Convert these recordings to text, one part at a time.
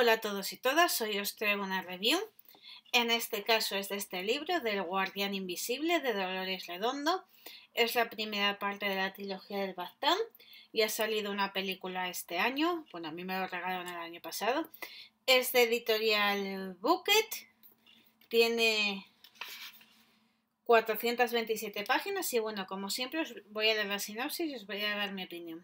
hola a todos y todas, hoy os traigo una review. En este caso es de este libro, del Guardián Invisible, de Dolores Redondo. Es la primera parte de la trilogía del Bastán y ha salido una película este año. Bueno, a mí me lo regalaron el año pasado. Es de editorial Bucket. Tiene 427 páginas y bueno, como siempre os voy a dar la sinopsis y os voy a dar mi opinión.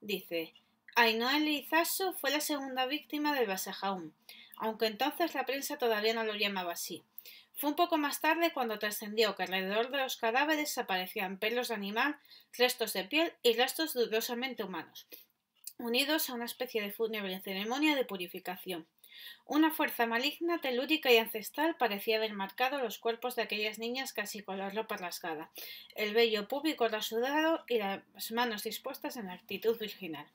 Dice, Ainhoa Lizaso fue la segunda víctima del Basajaún, aunque entonces la prensa todavía no lo llamaba así. Fue un poco más tarde cuando trascendió que alrededor de los cadáveres aparecían pelos de animal, restos de piel y restos dudosamente humanos, unidos a una especie de fúnebre ceremonia de purificación. Una fuerza maligna, telúrica y ancestral parecía haber marcado los cuerpos de aquellas niñas casi con la ropa rasgada, el vello púbico rasudado y las manos dispuestas en actitud virginal.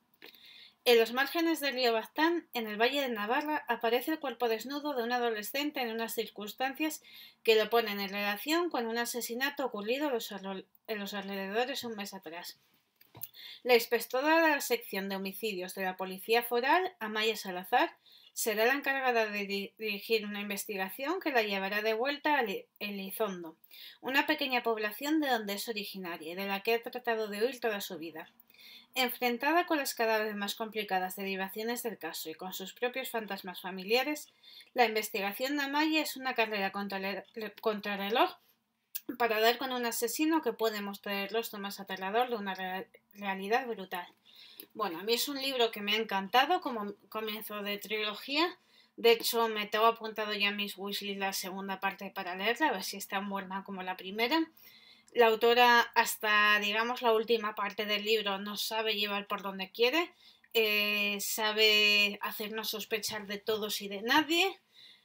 En los márgenes del río Baztán, en el Valle de Navarra, aparece el cuerpo desnudo de un adolescente en unas circunstancias que lo ponen en relación con un asesinato ocurrido en los alrededores un mes atrás. La inspectora de la sección de homicidios de la Policía Foral, Amaya Salazar, será la encargada de dirigir una investigación que la llevará de vuelta a Elizondo, una pequeña población de donde es originaria y de la que ha tratado de huir toda su vida. Enfrentada con las cada vez más complicadas derivaciones del caso y con sus propios fantasmas familiares, la investigación de Amaya es una carrera contra el reloj para dar con un asesino que puede mostrar el rostro más aterrador de una realidad brutal. Bueno, a mí es un libro que me ha encantado como comienzo de trilogía. De hecho, me tengo apuntado ya Miss Weasley la segunda parte para leerla, a ver si es tan buena como la primera. La autora hasta, digamos, la última parte del libro no sabe llevar por donde quiere, eh, sabe hacernos sospechar de todos y de nadie,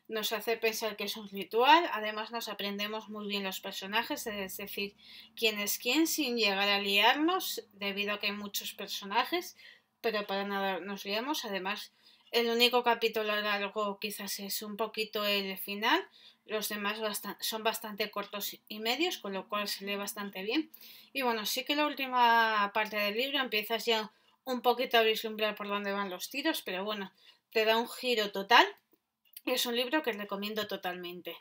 nos hace pensar que es un ritual, además nos aprendemos muy bien los personajes, es decir, quién es quién sin llegar a liarnos, debido a que hay muchos personajes, pero para nada nos liamos, además el único capítulo largo quizás es un poquito el final, los demás son bastante cortos y medios, con lo cual se lee bastante bien. Y bueno, sí que la última parte del libro empiezas ya un poquito a vislumbrar por dónde van los tiros, pero bueno, te da un giro total. Es un libro que recomiendo totalmente.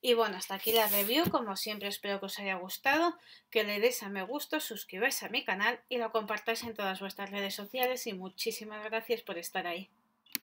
Y bueno, hasta aquí la review. Como siempre, espero que os haya gustado, que le deis a me gusto, suscribáis a mi canal y lo compartáis en todas vuestras redes sociales. Y muchísimas gracias por estar ahí.